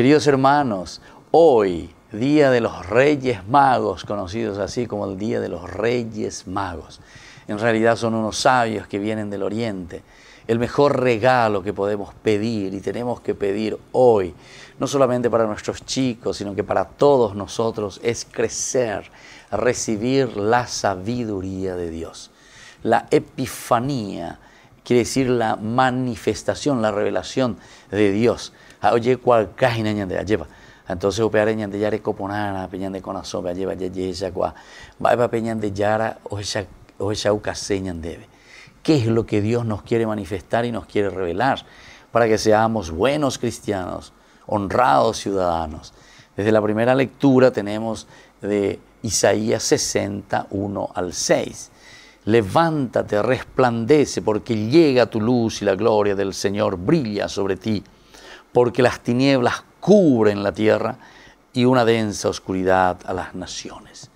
Queridos hermanos, hoy, Día de los Reyes Magos, conocidos así como el Día de los Reyes Magos, en realidad son unos sabios que vienen del Oriente. El mejor regalo que podemos pedir y tenemos que pedir hoy, no solamente para nuestros chicos, sino que para todos nosotros, es crecer, recibir la sabiduría de Dios, la epifanía, quiere decir la manifestación, la revelación de Dios. Ah, oye, cual lleva. Entonces, yara, ¿Qué es lo que Dios nos quiere manifestar y nos quiere revelar? Para que seamos buenos cristianos, honrados ciudadanos. Desde la primera lectura tenemos de Isaías 61 al 6. Levántate, resplandece, porque llega tu luz y la gloria del Señor brilla sobre ti, porque las tinieblas cubren la tierra y una densa oscuridad a las naciones.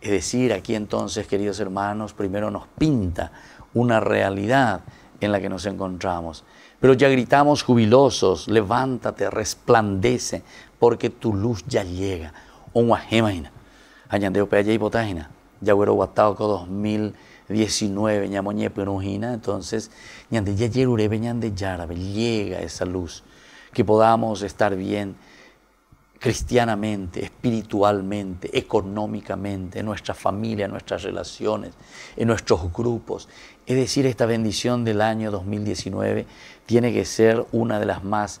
Es decir, aquí entonces, queridos hermanos, primero nos pinta una realidad en la que nos encontramos, pero ya gritamos jubilosos, levántate, resplandece, porque tu luz ya llega. guajemaina, añandeo peya y botaina, ya huero dos mil... 19, ñamoñe entonces, ñande ñande yarabe, llega esa luz, que podamos estar bien cristianamente, espiritualmente, económicamente, en nuestra familia, en nuestras relaciones, en nuestros grupos. Es decir, esta bendición del año 2019 tiene que ser una de las más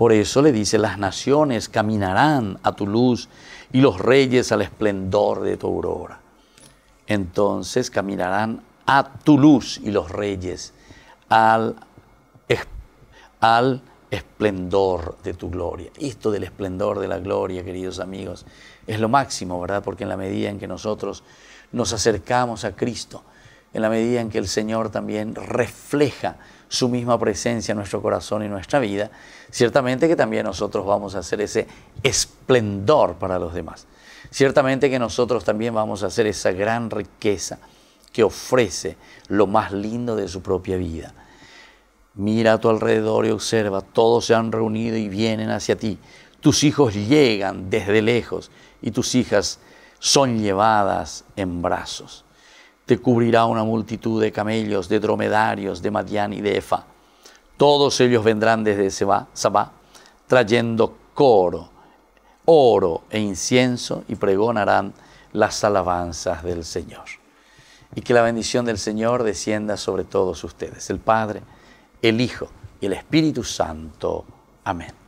Por eso le dice, las naciones caminarán a tu luz y los reyes al esplendor de tu aurora. Entonces caminarán a tu luz y los reyes al, al esplendor de tu gloria. Esto del esplendor de la gloria, queridos amigos, es lo máximo, ¿verdad? Porque en la medida en que nosotros nos acercamos a Cristo, en la medida en que el Señor también refleja su misma presencia en nuestro corazón y nuestra vida, ciertamente que también nosotros vamos a hacer ese esplendor para los demás. Ciertamente que nosotros también vamos a hacer esa gran riqueza que ofrece lo más lindo de su propia vida. Mira a tu alrededor y observa, todos se han reunido y vienen hacia ti. Tus hijos llegan desde lejos y tus hijas son llevadas en brazos. Te cubrirá una multitud de camellos, de dromedarios, de Madián y de Efa. Todos ellos vendrán desde Sabá, trayendo coro, oro e incienso y pregonarán las alabanzas del Señor. Y que la bendición del Señor descienda sobre todos ustedes, el Padre, el Hijo y el Espíritu Santo. Amén.